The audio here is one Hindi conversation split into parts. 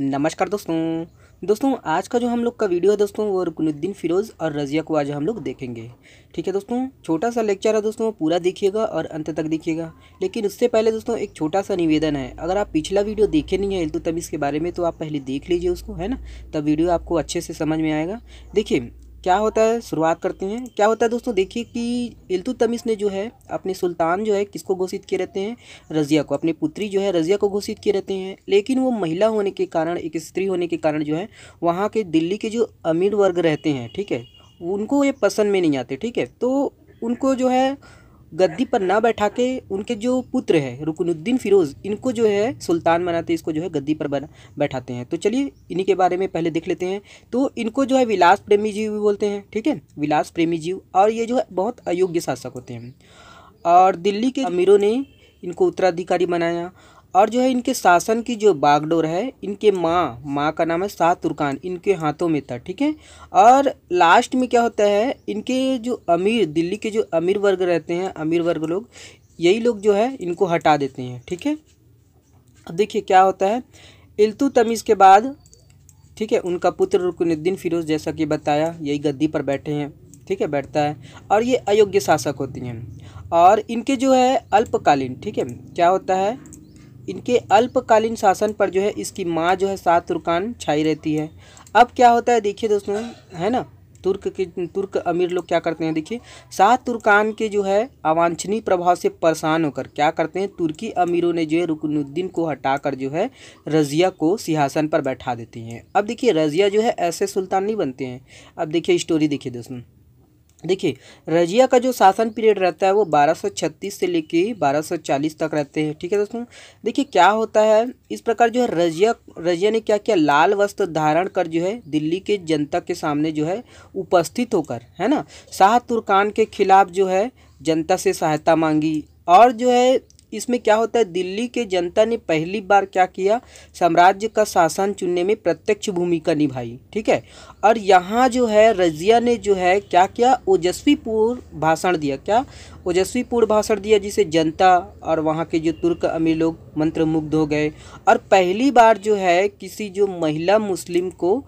नमस्कार दोस्तों दोस्तों आज का जो हम लोग का वीडियो है दोस्तों वो रुकनुद्दीन फिरोज़ और रज़िया को आज हम लोग देखेंगे ठीक है दोस्तों छोटा सा लेक्चर है दोस्तों पूरा देखिएगा और अंत तक देखिएगा लेकिन उससे पहले दोस्तों एक छोटा सा निवेदन है अगर आप पिछला वीडियो देखे नहीं है तो इल्तुतमीज़ के बारे में तो आप पहले देख लीजिए उसको है ना तब वीडियो आपको अच्छे से समझ में आएगा देखिए क्या होता है शुरुआत करते हैं क्या होता है दोस्तों देखिए कि इल्तुतमिश ने जो है अपने सुल्तान जो है किसको घोषित किए रहते हैं रज़िया को अपनी पुत्री जो है रज़िया को घोषित किए रहते हैं लेकिन वो महिला होने के कारण एक स्त्री होने के कारण जो है वहाँ के दिल्ली के जो अमीर वर्ग रहते हैं ठीक है उनको ये पसंद में नहीं आते ठीक है तो उनको जो है गद्दी पर ना बैठा के उनके जो पुत्र है रुकनुद्दीन फिरोज़ इनको जो है सुल्तान बनाते इसको जो है गद्दी पर बैठाते हैं तो चलिए इन्हीं के बारे में पहले देख लेते हैं तो इनको जो है विलास प्रेमी जीव भी बोलते हैं ठीक है विलास प्रेमी जीव और ये जो है बहुत अयोग्य शासक होते हैं और दिल्ली के अमीरों ने इनको उत्तराधिकारी बनाया और जो है इनके शासन की जो बागडोर है इनके माँ माँ का नाम है शाह तुर्कान इनके हाथों में था ठीक है और लास्ट में क्या होता है इनके जो अमीर दिल्ली के जो अमीर वर्ग रहते हैं अमीर वर्ग लोग यही लोग जो है इनको हटा देते हैं ठीक है अब देखिए क्या होता है इल्तु तमीज़ के बाद ठीक है उनका पुत्र रुकनुद्दीन फिरोज जैसा कि बताया यही गद्दी पर बैठे हैं ठीक है बैठता है और ये अयोग्य शासक होती हैं और इनके जो है अल्पकालीन ठीक है क्या होता है इनके अल्पकालीन शासन पर जो है इसकी माँ जो है सात तुर्कान छाई रहती है अब क्या होता है देखिए दोस्तों है ना तुर्क के तुर्क अमीर लोग क्या करते हैं देखिए सात तुर्कान के जो है अवांछनीय प्रभाव से परेशान होकर क्या करते हैं तुर्की अमीरों ने जो है रुकनुद्दीन को हटाकर जो है रज़िया को सिंहासन पर बैठा देती हैं अब देखिए रज़िया जो है ऐसे सुल्तान नहीं बनते हैं अब देखिए स्टोरी देखिए दोस्तों देखिए रजिया का जो शासन पीरियड रहता है वो 1236 से लेके 1240 तक रहते हैं ठीक है दोस्तों देखिए क्या होता है इस प्रकार जो है रजिया रजिया ने क्या किया लाल वस्त्र धारण कर जो है दिल्ली के जनता के सामने जो है उपस्थित होकर है ना शाह तुर्कान के खिलाफ जो है जनता से सहायता मांगी और जो है इसमें क्या होता है दिल्ली के जनता ने पहली बार क्या किया साम्राज्य का शासन चुनने में प्रत्यक्ष भूमिका निभाई ठीक है और यहाँ जो है रजिया ने जो है क्या किया ओजस्वीपूर्ण भाषण दिया क्या ओजस्वीपूर्ण भाषण दिया जिसे जनता और वहाँ के जो तुर्क अमीर लोग मंत्रमुग्ध हो गए और पहली बार जो है किसी जो महिला मुस्लिम को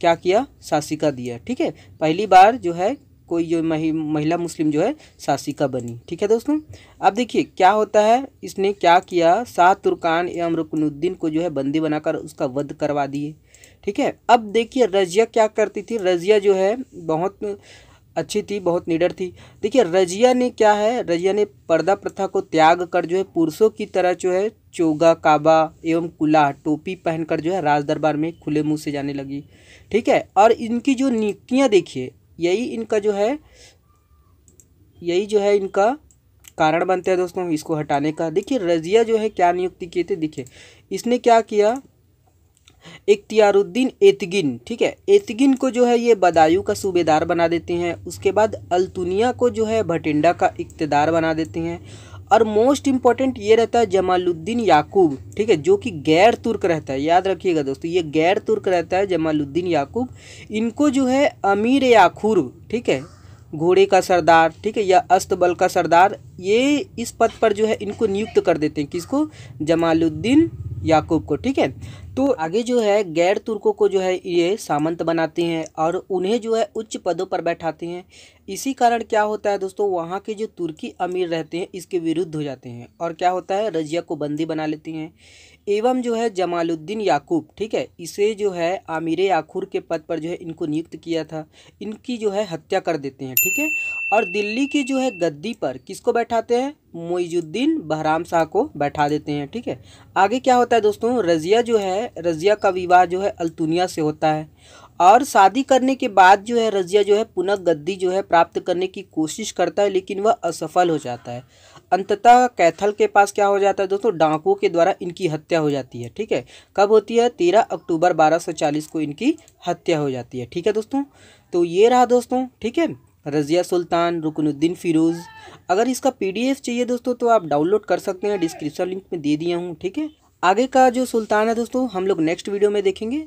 क्या किया शासिका दिया ठीक है पहली बार जो है कोई जो महिला मुस्लिम जो है शासिका बनी ठीक है दोस्तों अब देखिए क्या होता है इसने क्या किया शाह तुर्कान एवं रुकनुद्दीन को जो है बंदी बनाकर उसका वध करवा दिए ठीक है अब देखिए रजिया क्या करती थी रजिया जो है बहुत अच्छी थी बहुत निडर थी देखिए रजिया ने क्या है रजिया ने पर्दा प्रथा को त्याग कर जो है पुरुषों की तरह जो है चोगा काबा एवं कुला टोपी पहनकर जो है राज दरबार में खुले मुंह से जाने लगी ठीक है और इनकी जो नियुक्तियाँ देखिए यही इनका जो है यही जो है इनका कारण बनता है दोस्तों इसको हटाने का देखिए रजिया जो है क्या नियुक्ति किए थे देखिए इसने क्या किया इख्तियारुद्दीन एतगिन ठीक है एतगिन को जो है ये बदायूं का सूबेदार बना देते हैं उसके बाद अल्तुनिया को जो है भटिंडा का इकतदार बना देते हैं और मोस्ट इम्पॉर्टेंट ये रहता है जमालुद्दीन याकूब ठीक है जो कि गैर तुर्क रहता है याद रखिएगा दोस्तों ये गैर तुर्क रहता है जमालुद्दीन याकूब इनको जो है अमीर याखूर ठीक है घोड़े का सरदार ठीक है या अस्तबल का सरदार ये इस पद पर जो है इनको नियुक्त कर देते हैं किसको जमालुद्दीन याकूब को ठीक है तो आगे जो है गैर तुर्कों को जो है ये सामंत बनाते हैं और उन्हें जो है उच्च पदों पर बैठाते हैं इसी कारण क्या होता है दोस्तों वहाँ के जो तुर्की अमीर रहते हैं इसके विरुद्ध हो जाते हैं और क्या होता है रजिया को बंदी बना लेती हैं एवं जो है जमालुद्दीन याकूब ठीक है इसे जो है आमिर आखुर के पद पर जो है इनको नियुक्त किया था इनकी जो है हत्या कर देते हैं ठीक है और दिल्ली की जो है गद्दी पर किसको बैठाते हैं मोइजुद्दीन बहराम शाह को बैठा देते हैं ठीक है आगे क्या होता है दोस्तों रजिया जो है रजिया का विवाह जो है अल्तुनिया से होता है और शादी करने के बाद जो है रजिया जो है पुनः गद्दी जो है प्राप्त करने की कोशिश करता है लेकिन वह असफल हो जाता है अंततः कैथल के पास क्या हो जाता है दोस्तों डाकुओं के द्वारा इनकी हत्या हो जाती है ठीक है कब होती है तेरह अक्टूबर बारह सौ चालीस को इनकी हत्या हो जाती है ठीक है दोस्तों तो ये रहा दोस्तों ठीक है रज़िया सुल्तान रुकनुद्दीन फ़िरोज़ अगर इसका पीडीएफ चाहिए दोस्तों तो आप डाउनलोड कर सकते हैं डिस्क्रिप्शन लिंक में दे दिया हूँ ठीक है आगे का जो सुल्तान है दोस्तों हम लोग नेक्स्ट वीडियो में देखेंगे